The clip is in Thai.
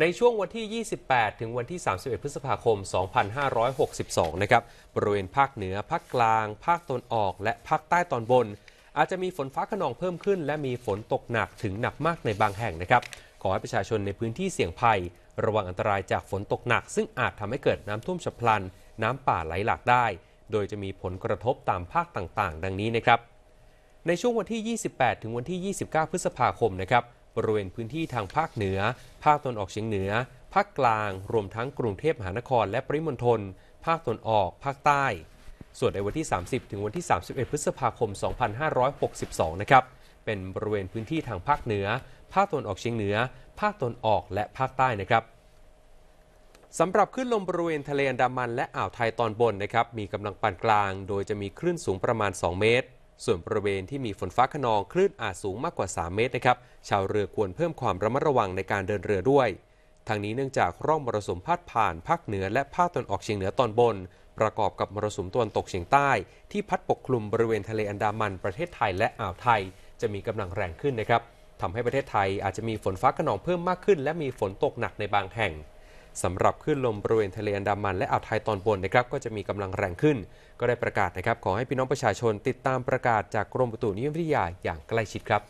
ในช่วงวันที่ 28 ถึงวันที่ 31 พฤษภาคม 2562 นะครับ บริเวณภาคเหนือ ภาคกลาง ภาคตนออก และภาคใต้ตอนบน อาจจะมีฝนฟ้าขนองเพิ่มขึ้น และมีฝนตกหนักถึงหนักมากในบางแห่งนะครับ ขอให้ประชาชนในพื้นที่เสี่ยงภัย ระวังอันตรายจากฝนตกหนัก ซึ่งอาจทำให้เกิดน้ำท่วมฉับพลันน้ำป่าไหลหลากได้ โดยจะมีผลกระทบตามภาคต่างๆ ดังนี้นะครับ ในช่วงวันที่ 28 ถึงวันที่ 29 พฤษภาคมนะครับบริเวณพื้นที่ทางภาคเหนือ ภาคตนออกเฉียงเหนือ ภาคกลาง รวมทั้งกรุงเทพมหานครและปริมณฑล ภาคตนออก ภาคใต้ ส่วนในวันที่ 30 ถึงวันที่ 31 พฤษภาคม 2562 นะครับ เป็นบริเวณพื้นที่ทางภาคเหนือ ภาคตนออกเฉียงเหนือ ภาคตนออกและภาคใต้นะครับสำหรับขึ้นลมบริเวณทะเลอันดามันและอ่าวไทยตอนบนนะครับ มีกำลังปานกลาง โดยจะมีคลื่นสูงประมาณ 2 เมตรส่วนบริเวณที่มีฝนฟ้าขนองคลื่นอาจสูงมากกว่า 3 เมตรนะครับ ชาวเรือควรเพิ่มความระมัดระวังในการเดินเรือด้วยทางนี้เนื่องจากร่องมรสุมพาดผ่านภาคเหนือและภาคตะวันออกเฉียงเหนือตอนบน ประกอบกับมรสุมตะวันตกเฉียงใต้ที่พัดปกคลุมบริเวณทะเลอันดามันประเทศไทยและอ่าวไทย จะมีกำลังแรงขึ้นนะครับทำให้ประเทศไทยอาจจะมีฝนฟ้าขนองเพิ่มมากขึ้นและมีฝนตกหนักในบางแห่งสำหรับขึ้นลมบริเวณทะเลอันดามัน และอ่าวไทยตอนบนนะครับ ก็จะมีกำลังแรงขึ้น ก็ได้ประกาศนะครับขอให้พี่น้องประชาชนติดตามประกาศจากกรมประตุนิยมวิทยาอย่างใกล้ชิดครับ